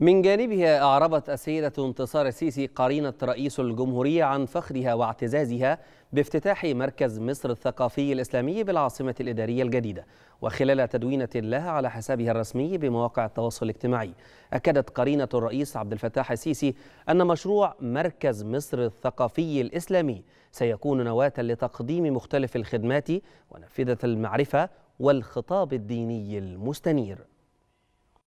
من جانبها أعربت السيدة انتصار السيسي قرينة رئيس الجمهورية عن فخرها واعتزازها بافتتاح مركز مصر الثقافي الإسلامي بالعاصمة الإدارية الجديدة وخلال تدوينة لها على حسابها الرسمي بمواقع التواصل الاجتماعي أكدت قرينة الرئيس عبد الفتاح السيسي أن مشروع مركز مصر الثقافي الإسلامي سيكون نواة لتقديم مختلف الخدمات ونافذة المعرفة والخطاب الديني المستنير